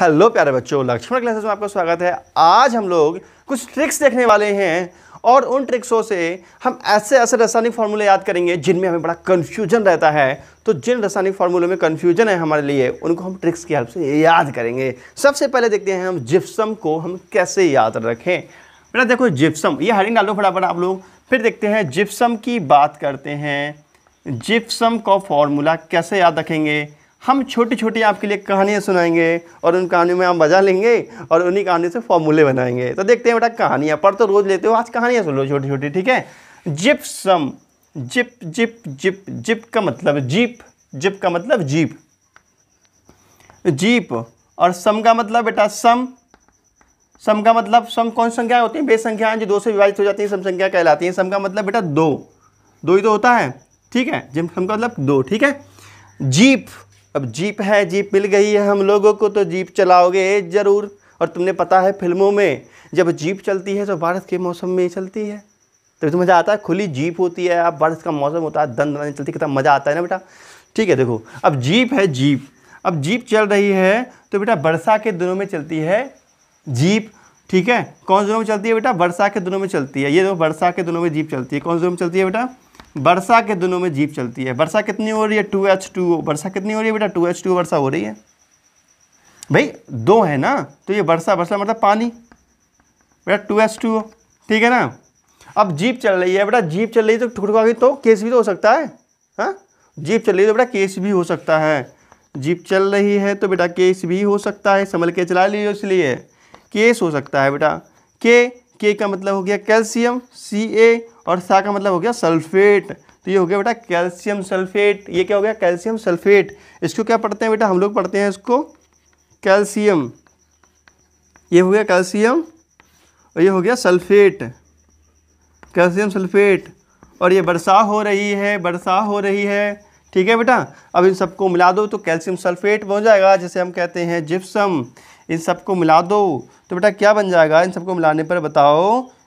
hello प्यारे बच्चों Lakshman classes में आपका स्वागत है आज हम लोग कुछ ट्रिक्स देखने वाले हैं और उन ट्रिक्सों से हम ऐसे ऐसे रासायनिक फार्मूले याद करेंगे जिनमें हमें बड़ा कन्फ्यूजन रहता है तो जिन रासायनिक फार्मूलों में कन्फ्यूजन है हमारे लिए उनको हम ट्रिक्स की हेल्प से याद करेंगे सबसे पहले देखते हैं हम जिप्सम को हम कैसे याद रखें बेटा देखो जिप्सम ये हरिंग डालो फटाफट आप लोग फिर देखते हैं जिप्सम की बात करते हैं जिप्सम का फॉर्मूला कैसे याद रखेंगे हम छोटी छोटी आपके लिए कहानियाँ सुनाएंगे और उन कहानियों में आप मज़ा लेंगे और उन्हीं कहानियों से फॉर्मूले बनाएंगे तो देखते हैं बेटा कहानियाँ पढ़ तो रोज़ लेते हो आज कहानियाँ सुन लो छोटी छोटी ठीक है जिप सम जिप जिप जिप जिप का मतलब जीप जिप का मतलब जीप जीप और सम का मतलब बेटा सम सम का मतलब सम कौन संख्याएं होती है बेसंख्याएं जो दो से विभाजित हो जाती है सम संख्या कहलाती है सम का मतलब बेटा दो दो ही तो होता है ठीक है जिम सम का मतलब दो ठीक है जीप अब जीप है जीप मिल गई है हम लोगों को तो जीप चलाओगे ज़रूर और तुमने पता है फिल्मों में जब जीप चलती है तो बारिश के मौसम में ही चलती है तो, तो मज़ा आता है खुली जीप होती है अब बारिश का मौसम होता है दंद दन चलती कितना मज़ा आता है ना बेटा ठीक है देखो अब जीप है जीप अब जीप चल रही है तो बेटा वर्षा के दिनों में चलती है जीप ठीक है कौन दिनों में चलती है बेटा वर्षा के दिनों में चलती है ये देखो वर्षा के दिनों में जीप चलती है कौन दिनों में चलती है बेटा वर्षा के दिनों में जीप चलती है वर्षा कितनी हो रही है टू एच टू वर्षा कितनी हो रही है बेटा टू एच टू वर्षा हो रही है भाई दो है ना तो ये वर्षा वर्षा मतलब पानी बेटा टू एच टू ठीक है ना अब जीप चल रही है बेटा जीप चल रही है तो ठुकठुका गई तो केस भी तो हो सकता है हाँ जीप चल रही है तो बेटा केस भी हो सकता है जीप चल रही है तो बेटा केस भी हो सकता है संभल के चला लीजिए इसलिए केस हो सकता है बेटा के के का मतलब हो गया कैल्शियम सी ए और सा का मतलब हो गया सल्फेट तो ये हो गया बेटा कैल्शियम सल्फेट ये क्या हो गया कैल्शियम सल्फेट इसको क्या पढ़ते हैं बेटा हम लोग पढ़ते हैं इसको कैल्शियम ये हो गया कैल्शियम और ये हो गया सल्फेट कैल्शियम सल्फेट और ये बरसा हो रही है बरसा हो रही है ठीक है बेटा अब इन सबको मिला दो तो कैल्शियम सल्फेट बन जाएगा जैसे हम कहते हैं जिप्सम इन सबको मिला दो तो बेटा क्या बन जाएगा इन सबको मिलाने पर बताओ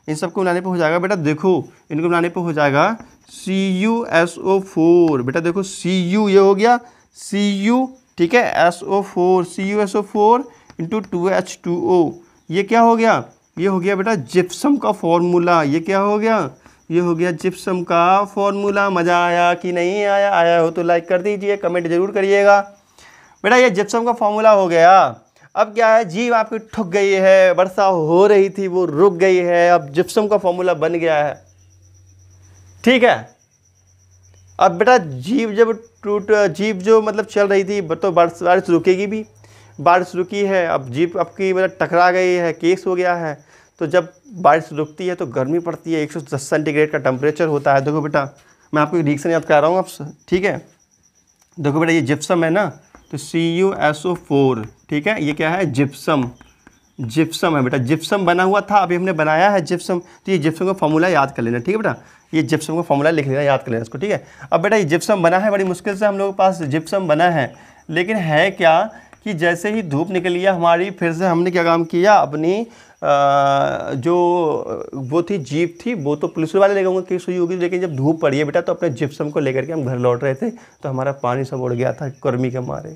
इन सबको मिलाने पर हो जाएगा बेटा देखो इनको मिलाने पर हो जाएगा C U S O four बेटा देखो सी यू ये हो गया सी यू ठीक है S O four C U S O four into two H two O ये क्या हो गया ये हो गया बेटा जिप्सम का फॉर्मूला ये क्या हो गया ये हो गया जिप्सम का फॉर्मूला मज़ा आया कि नहीं आया आया हो तो लाइक कर दीजिए कमेंट ज़रूर करिएगा बेटा ये जिप्सम का फॉर्मूला हो गया अब क्या है जीव आपकी ठुक गई है वर्षा हो रही थी वो रुक गई है अब जिप्सम का फॉर्मूला बन गया है ठीक है अब बेटा जीव जब टूट जीव जो मतलब चल रही थी तो बारिश बारिश रुकेगी भी बारिश रुकी है अब जीप आपकी मतलब टकरा गई है केस हो गया है तो जब बारिश रुकती है तो गर्मी पड़ती है 110 सेंटीग्रेड का टेम्परेचर होता है देखो बेटा मैं आपको रिएक्शन याद कर रहा हूँ आपसे ठीक है देखो बेटा ये जिप्सम है ना तो C U S O four ठीक है ये क्या है जिप्सम जिप्सम है बेटा जिप्सम बना हुआ था अभी हमने बनाया है जिप्सम तो ये जिप्सम का फॉर्मूला याद कर लेना ठीक है बेटा ये जिप्सम का फॉर्मूला लिख लेना याद कर लेना इसको ठीक है अब बेटा ये जिप्सम बना है बड़ी मुश्किल से हम लोगों के पास जिप्सम बना है लेकिन है क्या कि जैसे ही धूप निकली है हमारी फिर से हमने क्या काम किया अपनी आ, जो वो थी जीप थी वो तो पुलिस वाले ले गए कि सुई होगी लेकिन जब धूप पड़ी है बेटा तो अपने जिप्सम को लेकर के हम घर लौट रहे थे तो हमारा पानी सब उड़ गया था कर्मी के मारे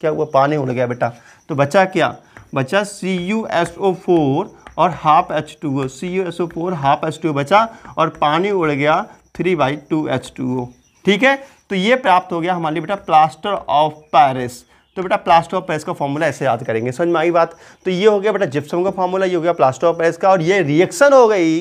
क्या हुआ पानी उड़ गया बेटा तो बचा क्या बचा C U S O four और half H two O C U S O four half H two बचा और पानी उड़ गया three by two H two O ठीक है तो ये प्राप्त हो गया हमारे लिए बेटा प्लास्टर ऑफ पैरिस तो बेटा प्लास्टर ऑफ पैस का फॉर्मूला ऐसे याद करेंगे समझ में आई बात तो ये हो गया बेटा जिप्सम का फॉर्मूला ये हो गया प्लास्टर ऑफ पैस का और ये रिएक्शन हो गई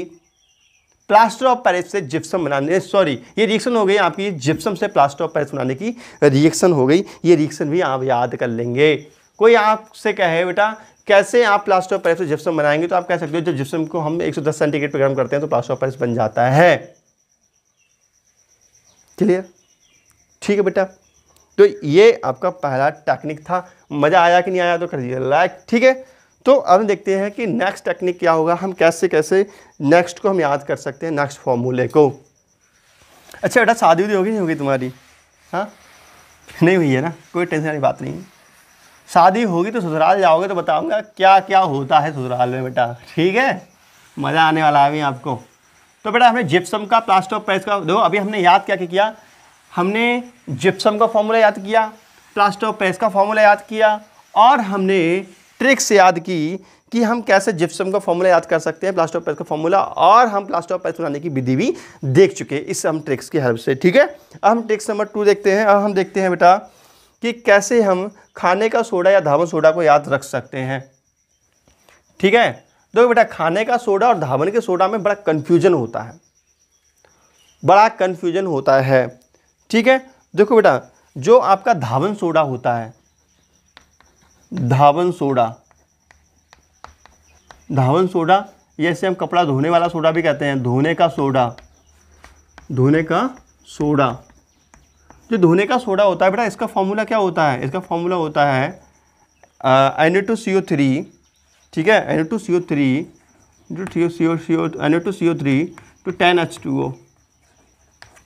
प्लास्टर ऑफ पैरिस से जिप्सम बनाने सॉरी ये रिएक्शन हो गई आपकी जिप्सम से प्लास्टर ऑफ पैरिस बनाने की रिएक्शन हो गई ये रिएक्शन भी आप याद कर लेंगे कोई आपसे कहे बेटा कैसे आप प्लास्टर ऑफ पैरिस से जिप्सम बनाएंगे तो आप कह सकते हो जब जिप्सम को हम 110 सेंटीग्रेड पर गर्म करते हैं तो प्लास्टर ऑफ पैरिस बन जाता है क्लियर ठीक है बेटा तो ये आपका पहला टेक्निक था मज़ा आया कि नहीं आया तो कर दीजिए लाइक ठीक है तो अब देखते हैं कि नेक्स्ट टेक्निक क्या होगा हम कैसे कैसे नेक्स्ट को हम याद कर सकते हैं नेक्स्ट फॉर्मूले को अच्छा बेटा शादी उदी होगी नहीं होगी तुम्हारी हाँ नहीं हुई है ना कोई टेंशन वाली बात नहीं है शादी होगी तो ससुराल जाओगे तो बताऊँगा क्या क्या होता है ससुराल में बेटा ठीक है मज़ा आने वाला है अभी आपको तो बेटा हमने जिप्सम का प्लास्टर ऑफ पेरिस का दो अभी हमने याद क्या किया हमने जिप्सम का फॉर्मूला याद किया प्लास्टर पेस का फॉर्मूला याद किया और हमने ट्रिक्स याद की कि हम कैसे जिप्सम का फॉर्मूला याद कर सकते हैं प्लास्टर पेस का फॉर्मूला और हम प्लास्टर पेस बनाने की विधि भी देख चुके इस हम ट्रिक्स की हेल्प से ठीक है अब हम ट्रिक्स नंबर टू देखते हैं अब हम देखते हैं बेटा कि कैसे हम खाने का सोडा या धावन सोडा को याद रख सकते हैं ठीक है देखो बेटा खाने का सोडा और धावन के सोडा में बड़ा कन्फ्यूजन होता है बड़ा कन्फ्यूजन होता है ठीक है देखो बेटा जो आपका धावन सोडा होता है धावन सोडा धावन सोडा जैसे हम कपड़ा धोने वाला सोडा भी कहते हैं धोने का सोडा धोने का सोडा जो धोने का सोडा होता है बेटा इसका फॉर्मूला क्या होता है इसका फॉर्मूला होता है N A two C O three ठीक है N A two C O three जो three C O C O N A two C O three two ten H two O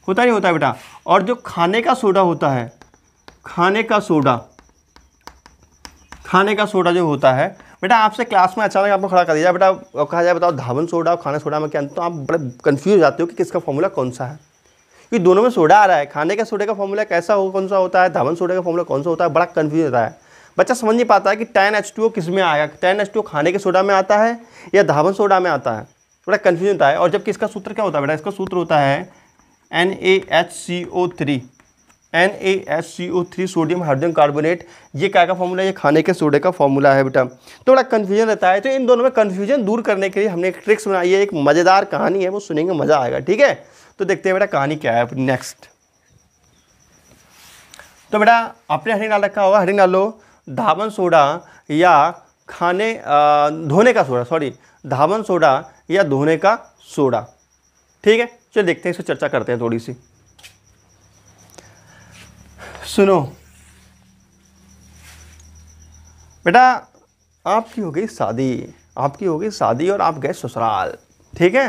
होता नहीं होता है बेटा और जो खाने का सोडा होता है खाने का सोडा खाने का सोडा जो होता है बेटा आपसे क्लास में अचानक आपको खड़ा कर दिया बेटा कहा जाए बताओ धावन सोडा और खाने सोडा में क्या अंतर तो आप बड़े कन्फ्यूज हो जाते हो कि किसका फॉर्मूला कौन सा है क्योंकि दोनों में सोडा आ रहा है खाने का सोडे का फॉर्मूला कैसा हो कौन सा होता है धावन सोडे का फॉर्मूला कौन सा होता है बड़ा कन्फ्यूज होता है बच्चा समझ नहीं पाता है कि टेन एच टू किस में आएगा टेन एच टू खाने के सोडा में आता है या धावन सोडा में आता है बड़ा कन्फ्यूज होता है और जबकि इसका सूत्र क्या होता है बेटा इसका सूत्र होता है N A H C O three N A H C O three sodium hydrogen carbonate ये क्या का फॉर्मूला ये खाने के सोडे का फॉर्मूला है बेटा तो बड़ा कन्फ्यूजन रहता है तो इन दोनों में कन्फ्यूजन दूर करने के लिए हमने एक ट्रिक्स बनाई है एक मज़ेदार कहानी है वो सुनेंगे मज़ा आएगा ठीक है तो देखते हैं बेटा कहानी क्या है अपनी नेक्स्ट तो बेटा आपने हरी नाल रखा होगा हरी डालो धावन सोडा या खाने धोने का सोडा सॉरी धावन सोडा या धोने का सोडा ठीक है चलो देखते हैं इस पर चर्चा करते हैं थोड़ी सी सुनो बेटा आपकी हो गई शादी आपकी हो गई शादी और आप गए ससुराल ठीक है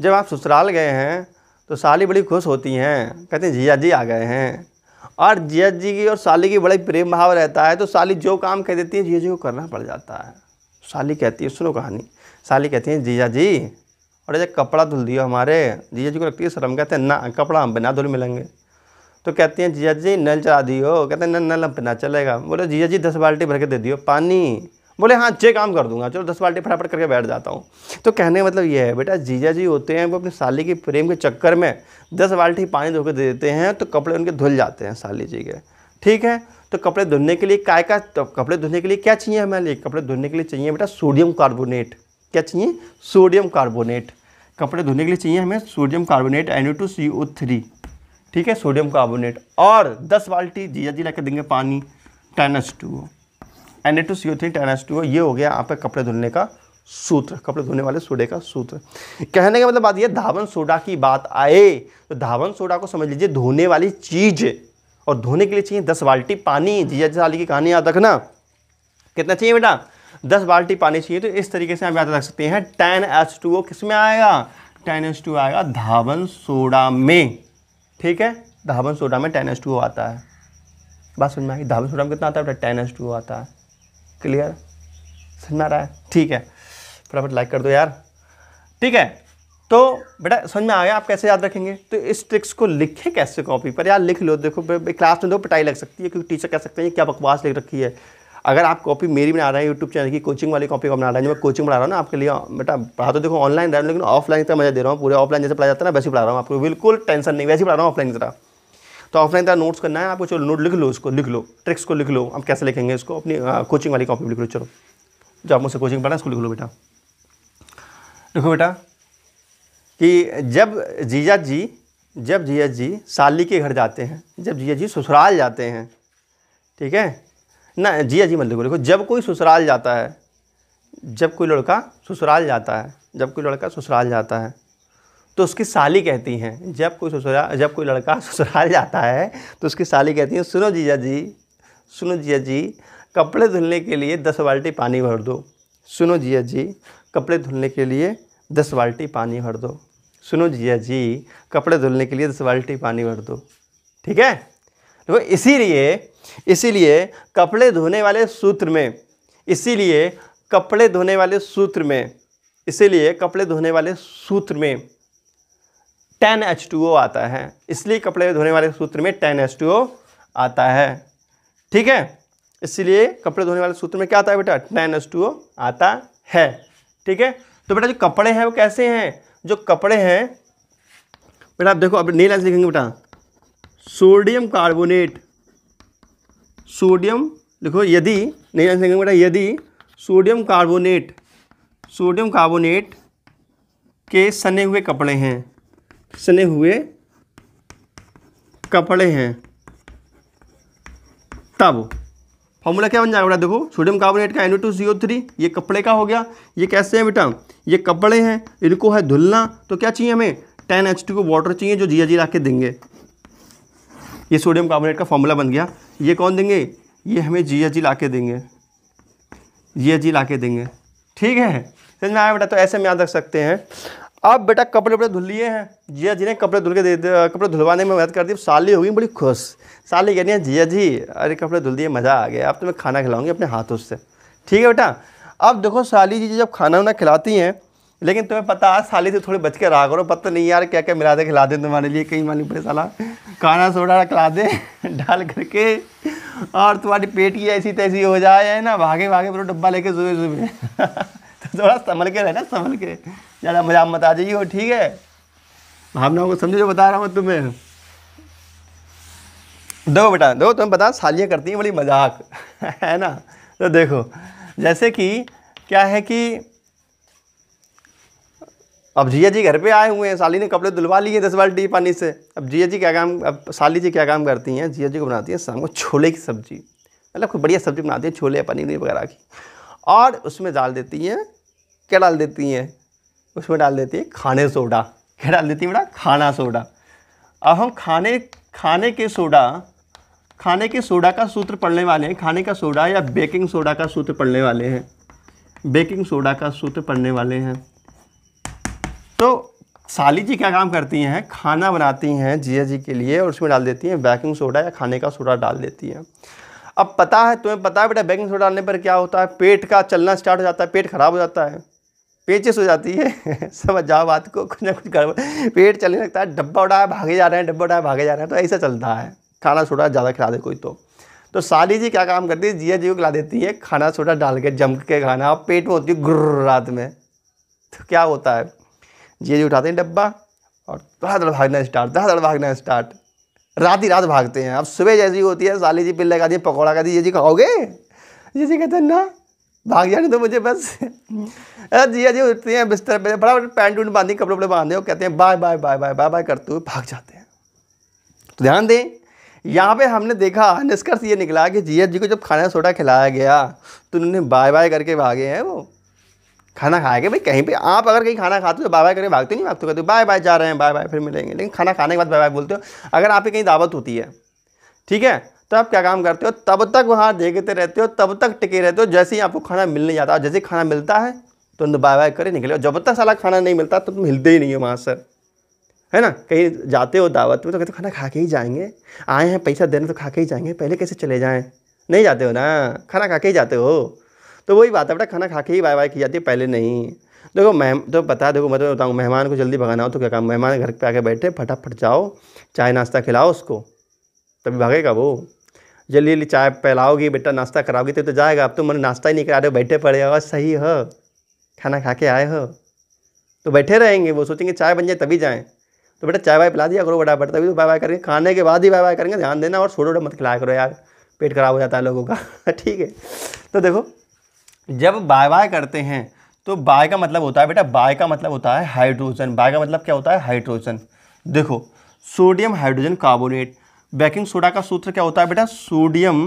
जब आप ससुराल गए हैं तो साली बड़ी खुश होती हैं कहते हैं जिया जी आ गए हैं और जिया जी की और साली की बड़े प्रेम भाव रहता है तो साली जो काम कह देती है जिया जी को करना पड़ जाता है साली कहती है सुनो कहानी साली कहती है जिया जी और ये कपड़ा धुल दियो हमारे जीजा जी को लगती है शर्म कहते हैं ना कपड़ा हम बिना धुल मिलेंगे तो कहते हैं जीजा जी नल चला दियो कहते हैं नल हम बिना चलेगा बोले जीजा जी दस बाल्टी भर के दे दियो पानी बोले हाँ जे काम कर दूंगा चलो दस बाल्टी फटाफट करके बैठ जाता हूँ तो कहने का मतलब ये है बेटा जीजा जी होते हैं वो अपने साली के प्रेम के चक्कर में दस बाल्टी पानी धो के दे देते हैं तो कपड़े उनके धुल जाते हैं साली जी के ठीक है तो कपड़े धुलने के लिए काय का तो कपड़े धुलने के लिए क्या चाहिए हमारे लिए कपड़े धुलने के लिए चाहिए बेटा सोडियम कार्बोनेट क्या चाहिए सोडियम कार्बोनेट कपड़े धोने के लिए चाहिए हमें sodium carbonate N two C O three ठीक है सोडियम कार्बोनेट और दस बाल्टी जीजा जी लेकर देंगे पानी ten S two N A two C O three ten S two ये हो गया आपका कपड़े धुलने का सूत्र कपड़े धोने वाले सोडे का सूत्र कहने का मतलब बात यह धावन सोडा की बात आए तो धावन सोडा को समझ लीजिए धोने वाली चीज़ और धोने के लिए चाहिए दस बाल्टी पानी जीजा जी साली की कहानी याद रखना कितना चाहिए बेटा दस बाल्टी पानी चाहिए तो इस तरीके से आप याद रख सकते हैं टेन एच टू ओ किस में आएगा टेन एच टू आएगा धावन सोडा में ठीक है धावन सोडा में टेन एच टू ओ आता है बात समझ में आएगी धावन सोडा में कितना आता है टेन एच टू ओ आता है क्लियर समझ में आ रहा है ठीक है फटाफट लाइक कर दो यार ठीक है तो बेटा समझ में आ गया आप कैसे याद रखेंगे तो इस ट्रिक्स को लिखे कैसे कॉपी पर यार लिख लो देखो क्लास में दो तो पिटाई लग सकती है क्योंकि टीचर कह सकते हैं क्या बकवास लिख रखी है अगर आप कॉपी मेरी बना रहे हैं यूट्यूब चैनल की कोचिंग वाली कॉपी को बना रहे हैं जो मैं कोचिंग पढ़ा रहा हूँ ना आपके लिए बेटा पढ़ा तो देखो ऑनलाइन रहा हूँ लेकिन ऑफलाइन इतना मजा दे रहा हूँ पूरे ऑफलाइन जैसे पढ़ा जाता है ना वैसे पढ़ा रहा हूँ आपको बिल्कुल टेंशन नहीं वैसे पढ़ा रहा हूँ ऑफलाइन की तो ऑफलाइन तरह नोट्स करना है आपको चलो नोट लिख लो उसको लिख लो ट्रिक्स को लिख लो आप कैसे लिखेंगे इसको अपनी कोचिंग वाली कॉपी लिख लो चलो जो आप मुझसे कोचिंग पढ़ा है उसको लिख लो बेटा लिखो बेटा कि जब जीजा जी जब जीजा जी साली के घर जाते हैं जब जीजा जी ससुराल जाते हैं ठीक है ना जिया जी मतलब देखो जब कोई ससुराल जाता है जब कोई लड़का ससुराल जाता है जब कोई लड़का ससुराल जाता है तो उसकी साली कहती हैं जब कोई ससुराल जब कोई लड़का ससुराल जाता है तो उसकी साली कहती हैं सुनो जीजा जी सुनो जिया जी कपड़े धुलने के लिए दस बाल्टी पानी भर दो सुनो जिया जी कपड़े धुलने के लिए दस बाल्टी पानी भर दो सुनो जिया जी कपड़े धुलने के लिए दस बाल्टी पानी भर दो ठीक है देखो इसीलिए इसीलिए कपड़े धोने वाले सूत्र में इसीलिए कपड़े धोने वाले सूत्र में इसीलिए कपड़े धोने वाले सूत्र में टेन एच टू ओ आता है इसलिए कपड़े धोने वाले सूत्र में टेन एच टू ओ आता है ठीक है इसलिए कपड़े धोने वाले सूत्र में क्या आता है बेटा टेन एच टू ओ आता है ठीक है तो बेटा जो कपड़े हैं वो कैसे हैं जो कपड़े हैं बेटा आप देखो अब नीला लिखेंगे बेटा सोडियम कार्बोनेट सोडियम देखो यदि नहीं आंसर बेटा यदि सोडियम कार्बोनेट सोडियम कार्बोनेट के सने हुए कपड़े हैं सने हुए कपड़े हैं तब फॉर्मूला क्या बन जाएगा बेटा देखो सोडियम कार्बोनेट का N O two C O three ये कपड़े का हो गया ये कैसे है बेटा ये कपड़े हैं इनको है धुलना तो क्या चाहिए हमें टेन एच टू को वाटर चाहिए जो जिया जी ला के देंगे ये सोडियम कार्बोनेट का फॉर्मूला बन गया ये कौन देंगे ये हमें जी एच जी ला के देंगे जी एच जी ला के देंगे ठीक है समझ में आया बेटा तो ऐसे में याद रख सकते हैं अब बेटा कपड़े वपड़े धुल लिए हैं जिया जी ने कपड़े धुल के दे कपड़े धुलवाने में मदद कर दी साली हो गई बड़ी खुश साली कहनी है जिया जी अरे कपड़े धुल दिए मज़ा आ गया अब तो मैं खाना खिलाऊंगी अपने हाथों से ठीक है बेटा अब देखो साली जी जब खाना वाना खिलाती हैं लेकिन तुम्हें पता आज साली से थोड़ी बच के रहा करो पता नहीं यार क्या क्या मिला दे खिला दे तुम्हारे लिए कहीं मालूम पड़े साला खाना सोडा खिला दे डाल करके और तुम्हारी पेट की ऐसी तैसी हो जाए है ना भागे भागे पूरा डब्बा लेके सुबह सुबह तो थोड़ा संभल के रहना संभल के ज़्यादा मजाक मत आ जाइए हो ठीक है भावनाओं को समझो जो बता रहा हूँ तुम्हें दो बेटा दो तुम्हें पता सालियाँ करती हैं बड़ी मजाक है ना तो देखो जैसे कि क्या है कि अब जिया जी घर पे आए हुए हैं साली ने कपड़े धुलवा लिए दस बाल्टी पानी से अब जिया जी क्या काम अब साली जी क्या काम करती हैं जिया जी को बनाती हैं शाम को छोले की सब्ज़ी मतलब कोई बढ़िया सब्ज़ी बनाती हैं छोले पनीर वगैरह की और उसमें डाल देती हैं क्या डाल देती हैं उसमें डाल देती है खाने सोडा क्या डाल देती है बेटा खाना सोडा अब हम खाने खाने के सोडा खाने के सोडा का सूत्र पढ़ने वाले हैं खाने का सोडा या बेकिंग सोडा का सूत्र पढ़ने वाले हैं बेकिंग सोडा का सूत्र पढ़ने वाले हैं तो साली जी क्या काम करती हैं खाना बनाती हैं जिया जी के लिए और उसमें डाल देती हैं बेकिंग सोडा या खाने का सोडा डाल देती हैं अब पता है तुम्हें पता है बेटा बेकिंग सोडा डालने पर क्या होता है पेट का चलना स्टार्ट हो जाता है पेट खराब हो जाता है पेचिस हो जाती है समझ जाओ बात को कुछ ना कुछ कर पेट चलने लगता है डब्बा उड़ाया भागे जा रहे हैं डब्बा उड़ाया भागे जा रहे हैं तो ऐसा चलता है खाना सोडा ज़्यादा खिला दे कोई तो तो साली जी क्या काम करती है जिया जी को खिला देती है खाना सोडा डाल के जम के खाना और पेट में होती है गुर्र रात में तो क्या होता है जी उठाते हैं डब्बा और धड़ाधड़ भागना स्टार्ट धड़ाधड़ भागना स्टार्ट रात ही रात भागते हैं अब सुबह जैसी होती है साली जी पिल्ले का दी पकौड़ा का दी ये जी खाओगे ये जी कहते हैं ना भाग जाने दो मुझे बस अरे जिया जी उठते हैं बिस्तर पे बड़ा पैंट उंट बांधे कपड़े वपड़े बांधे और कहते हैं bye bye bye bye bye bye करते हुए भाग जाते हैं तो ध्यान दें यहाँ पे हमने देखा निष्कर्ष ये निकला कि जिया जी को जब खाना सोडा खिलाया गया तो उन्होंने बाय बाय करके भागे हैं वो खाना खाया गया भाई कहीं पे आप अगर कहीं खाना खाते हो तो बाय बाय करके भागते नहीं भागते कहते बाय बाय जा रहे हैं बाय बाय फिर मिलेंगे लेकिन खाना खाने के बाद बाय बाय बोलते हो अगर आपकी कहीं दावत होती है ठीक है तो आप क्या काम करते हो तब तक वहाँ देखते रहते हो तब तक टिके रहते हो जैसे ही आपको खाना मिलने जाता है जैसे खाना मिलता है तो बाय बाय करे निकले जब तक सारा खाना नहीं मिलता तो तुम हिलते ही नहीं हो वहाँ सर है ना कहीं जाते हो दावत में तो कहते खाना खा के ही जाएंगे आए हैं पैसा देने तो खा के ही जाएंगे पहले कैसे चले जाएँ नहीं जाते हो ना खाना खा के ही जाते हो तो वही बात है बेटा खाना खा के ही बाय बाय की जाती है पहले नहीं देखो मह तो बता देखो मतलब तो बताऊँ मेहमान को जल्दी भगाना हो तो क्या काम मेहमान घर पे आके बैठे फटाफट जाओ चाय नाश्ता खिलाओ उसको तभी भागेगा वो जल्दी जल्दी चाय पहलाओगी बेटा नाश्ता कराओगी तो, तो जाएगा अब तो मैंने नाश्ता ही नहीं करा रहे बैठे पड़े हो सही हो खाना खा के आए हो तो बैठे रहेंगे वो सोचेंगे चाय बन जाए तभी जाएँ तो बेटा चाय वाय पिला दिया करो बट तभी तो बाय बाय करेंगे खाने के बाद ही बाय बाय करेंगे ध्यान देना और छोड़ो मत खिलाया करो यार पेट खराब हो जाता है लोगों का ठीक है तो देखो जब बाय बाय करते हैं तो बाय का मतलब होता है बेटा बाय का मतलब होता है हाइड्रोजन बाय का मतलब क्या होता है हाइड्रोजन देखो sodium hydrogen carbonate baking soda का सूत्र क्या होता है बेटा सोडियम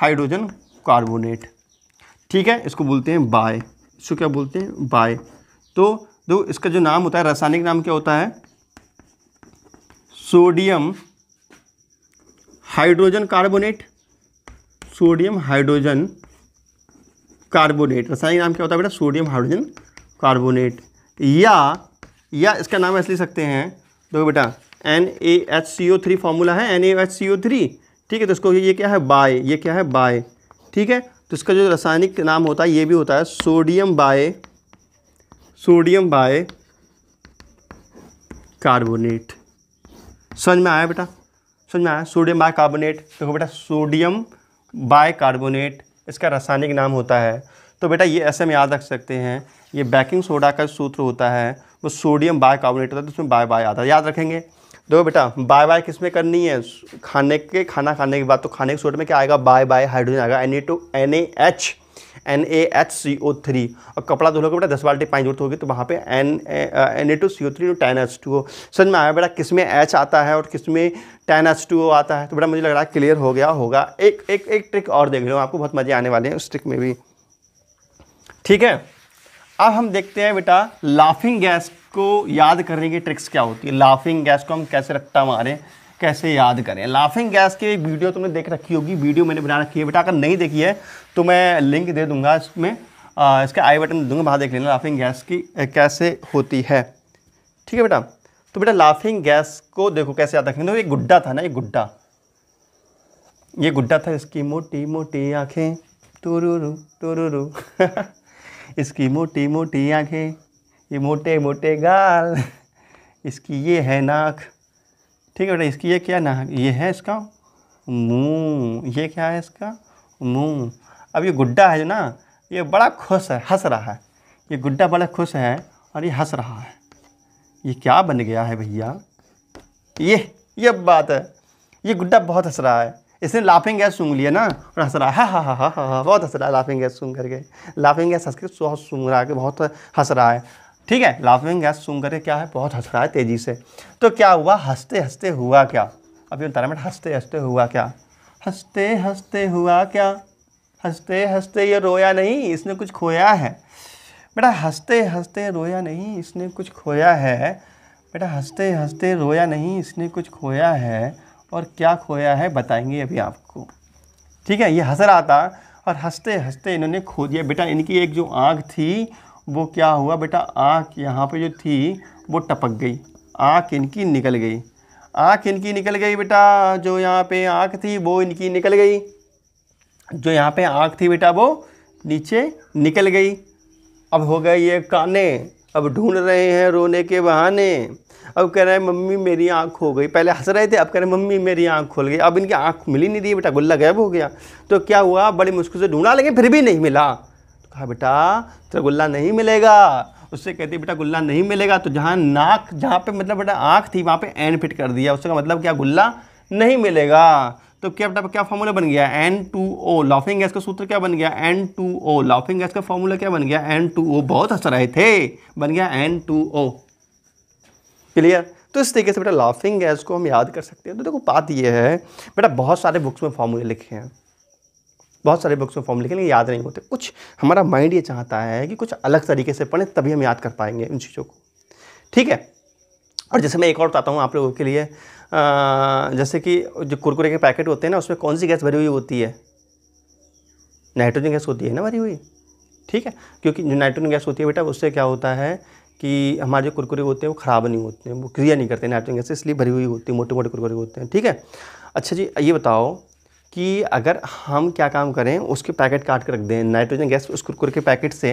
हाइड्रोजन कार्बोनेट ठीक है इसको बोलते हैं बाय इसको क्या बोलते हैं बाय तो दो इसका जो नाम होता है रासायनिक नाम क्या होता है sodium hydrogen carbonate sodium hydrogen carbonate रासायनिक नाम क्या होता है बेटा सोडियम हाइड्रोजन कार्बोनेट या या इसका नाम ऐसे लिख सकते हैं देखो बेटा N A H C O three formula है N A H C O three ठीक है तो इसको ये क्या है बाय ये क्या है बाय ठीक है तो इसका जो रासायनिक नाम होता है ये भी होता है sodium bi sodium bi carbonate समझ में आया बेटा समझ में आया सोडियम बाय कार्बोनेट देखो बेटा सोडियम बाय कार्बोनेट इसका रासायनिक नाम होता है तो बेटा ये ऐसे में याद रख सकते हैं ये बैकिंग सोडा का सूत्र होता है वो सोडियम बाय कार्बोनेट होता है तो उसमें बाय बाय आता है याद रखेंगे देखो तो बेटा बाय बाय किस में करनी है खाने के खाना खाने के बाद तो खाने के सोडा में क्या आएगा बाय बाय हाइड्रोजन आएगा N A two N A H N A H C O three और कपड़ा धुलो के बेटा दस बाल्टी पानी जरूरत होगी तो वहाँ पे N N A two C O three ten H two O समझ में आया बेटा किस में एच आता है और किस में टेन एच टू ओ आता है तो बेटा मुझे लग रहा है क्लियर हो गया होगा एक एक एक ट्रिक और देख रहे हो आपको बहुत मज़े आने वाले हैं उस ट्रिक में भी ठीक है अब हम देखते हैं बेटा लाफिंग गैस को याद करने की ट्रिक्स क्या होती है लाफिंग गैस को हम कैसे रट्टा मारें कैसे याद करें लाफिंग गैस की एक वीडियो तुमने देख रखी होगी वीडियो मैंने बना रखी है बेटा अगर नहीं देखी है तो मैं लिंक दे दूंगा इसमें इसका आई बटन दूंगा वहाँ देख लेना लाफिंग गैस की कैसे होती है ठीक है बेटा तो बेटा लाफिंग गैस को देखो कैसे याद रखेंगे तो ये गुड्डा था ना ये गुड्डा ये गुड्डा था इसकी मोटी मोटी आँखें टुरुरु टुरुरु इसकी मोटी मोटी आँखें ये मोटे मोटे गाल इसकी ये है नाक ठीक है बेटा इसकी ये क्या ना ये है इसका मुँह ये क्या है इसका मुँह अब ये गुड्डा है जो ना ये बड़ा खुश है हंस रहा है ये गुड्डा बड़ा खुश है और ये हंस रहा है ये क्या बन गया है भैया ये ये बात है ये गुड्डा बहुत हंस रहा है इसने लाफिंग गैस सूंघ लिया ना और हंस रहा है हा हा हा हा बहुत हंस रहा है लाफिंग गैस सूंघ करके लाफिंग गैस हंस के सूंघ रहा है बहुत हंस रहा है ठीक है लाफिंग गैस सूंघ करके क्या है बहुत हंस रहा है तेज़ी से तो क्या हुआ हंसते हंसते हुआ क्या अभी तारामठ हंसते हंसते हुआ क्या हंसते हंसते हुआ क्या हंसते हंसते ये रोया नहीं इसने कुछ खोया है बेटा हंसते हंसते रोया नहीं इसने कुछ खोया है बेटा हंसते हंसते रोया नहीं इसने कुछ खोया है और क्या खोया है बताएंगे अभी आपको ठीक है ये हंस रहा था और हंसते हंसते इन्होंने खो दिया बेटा इनकी एक जो आँख थी वो क्या हुआ बेटा आँख यहाँ पे जो थी वो टपक गई आँख इनकी निकल गई आँख इनकी निकल गई बेटा जो यहाँ पे आँख थी वो इनकी निकल गई जो यहाँ पे आँख थी बेटा वो नीचे निकल गई अब हो गए ये काने अब ढूंढ रहे हैं रोने के बहाने अब कह रहे हैं मम्मी मेरी आँख हो गई पहले हंस रहे थे अब कह रहे हैं मम्मी मेरी आँख खोल गई अब इनकी आँख मिली नहीं रही बेटा गुल्ला गायब हो गया तो क्या हुआ बड़ी मुश्किल से ढूंढा लेकिन फिर भी नहीं मिला कहा बेटा तेरा गुल्ला नहीं मिलेगा उससे कहती बेटा गुल्ला नहीं मिलेगा तो जहाँ नाक जहाँ पे मतलब बेटा आँख थी वहाँ पे एन फिट कर दिया उसका मतलब क्या गुल्ला नहीं मिलेगा तो क्या बेटा क्या फॉर्मूला बन गया N two O laughing gas का सूत्र क्या बन गया N two O laughing gas का फॉर्मूला क्या बन गया एन टू ओ बहुत हंस रहे थे बन गया एन टू ओ क्लियर तो इस तरीके से बेटा लॉफिंग गैस को हम याद कर सकते हैं तो देखो बात यह है बेटा बहुत सारे बुक्स में फॉर्मूले लिखे हैं बहुत सारे बुक्स में फॉर्म लिखे लेकिन याद नहीं होते कुछ हमारा माइंड ये चाहता है कि कुछ अलग तरीके से पढ़ें तभी हम याद कर पाएंगे इन चीज़ों को ठीक है और जैसे मैं एक और बताता हूँ आप लोगों के लिए आ, जैसे कि जो कुरकुरे के पैकेट होते हैं ना उसमें कौन सी गैस भरी हुई होती है नाइट्रोजन गैस होती है ना भरी हुई ठीक है क्योंकि जो नाइट्रोजन गैस होती है बेटा उससे क्या होता है कि हमारे जो कुरकुरे होते हैं वो ख़राब नहीं होते हैं वो क्रिया नहीं करते नाइट्रोजन गैस इसलिए भरी हुई होती है मोटे मोटे कुरकुरे होते हैं ठीक है अच्छा जी ये बताओ कि अगर हम क्या काम करें उसके पैकेट काट कर रख दें नाइट्रोजन गैस उस कुरकुरे के पैकेट से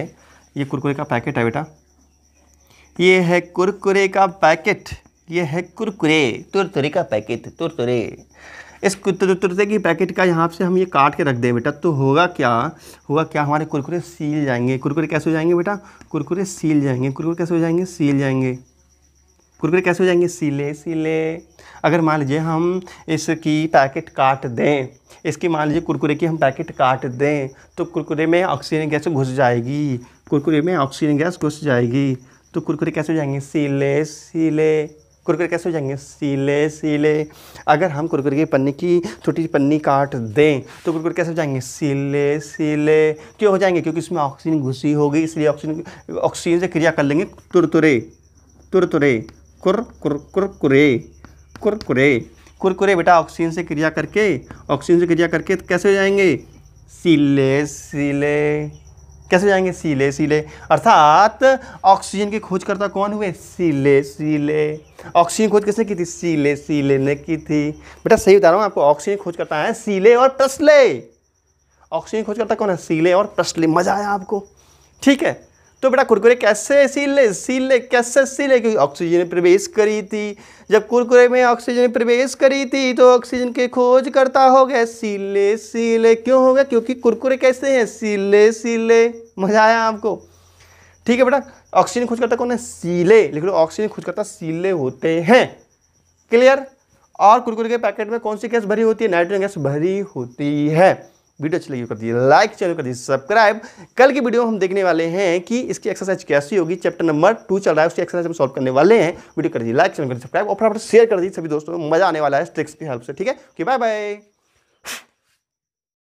ये कुरकुरे का पैकेट है बेटा ये है कुरकुरे का पैकेट ये है कुरकुरे तुरतुरे का पैकेट तुरतुरे इस तुरतुरे की पैकेट का यहाँ से हम ये काट के रख दें बेटा तो होगा क्या होगा क्या हमारे कुरकुरे सील जाएंगे कुरकुरे कैसे हो जाएंगे बेटा कुरकुरे सील जाएंगे कुरकुरे कैसे हो जाएंगे सील जाएंगे कुरकुरे कैसे हो जाएंगे सीले सीले अगर मान लीजिए हम इसकी पैकेट काट दें इसकी मान लीजिए कुरकुरे की हम पैकेट काट दें तो कुरकुरे में ऑक्सीजन गैस घुस जाएगी कुरकुरे में ऑक्सीजन गैस घुस जाएगी तो कुरकुरे कैसे हो जाएंगे सीले सीले कुरकुरे कैसे हो जाएंगे सीले सीले अगर हम कुरकुरे की पन्नी की छोटी सी पन्नी काट दें तो कुरकुरे कैसे हो जाएंगे सीले सीले क्यों हो जाएंगे क्योंकि इसमें ऑक्सीजन घुसी होगी इसलिए ऑक्सीजन ऑक्सीजन से क्रिया कर लेंगे तुरतुरे तुरतुरे कुर कुर कुरकुरे कुरकुरे कुरकुरे बेटा ऑक्सीजन से क्रिया करके ऑक्सीजन से क्रिया करके तो कैसे हो जाएंगे सीले सीले कैसे हो जाएंगे सीले सीले अर्थात ऑक्सीजन की खोज करता कौन हुए सीले सीले ऑक्सीजन खोज किसने की थी सीले सीले ने की थी बेटा सही बता रहा हूँ आपको ऑक्सीजन खोज करता है सीले और टसले ऑक्सीजन खोज करता कौन है सीले और टसले मज़ा आया आपको ठीक है तो बेटा कुरकुरे कैसे सीले सीले कैसे सीले क्योंकि ऑक्सीजन प्रवेश करी थी जब कुरकुरे में ऑक्सीजन प्रवेश करी थी तो ऑक्सीजन के खोज करता हो गया सीले सीले क्यों हो गया क्योंकि कुरकुरे कैसे हैं सीले सीले मजा आया आपको ठीक है बेटा ऑक्सीजन खोज करता कौन है सीले लेकिन ऑक्सीजन खोज करता सीले होते हैं क्लियर और कुरकुरे के पैकेट में कौन सी गैस भरी होती है नाइट्रोजन गैस भरी होती है वीडियो अच्छी लगी कर दीजिए लाइक चैनल कर दीजिए सब्सक्राइब कल की वीडियो हम देखने वाले हैं कि इसकी एक्सरसाइज कैसी होगी चैप्टर नंबर टू चल रहा है उसकी एक्सरसाइज हम सॉल्व करने वाले हैं वीडियो कर दीजिए लाइक चैनल कर सब्सक्राइब और फटाफट शेयर कर दीजिए सभी दोस्तों मजा आने वाला है स्ट्रिक्स की हेल्प से ठीक है ओके बाय बाय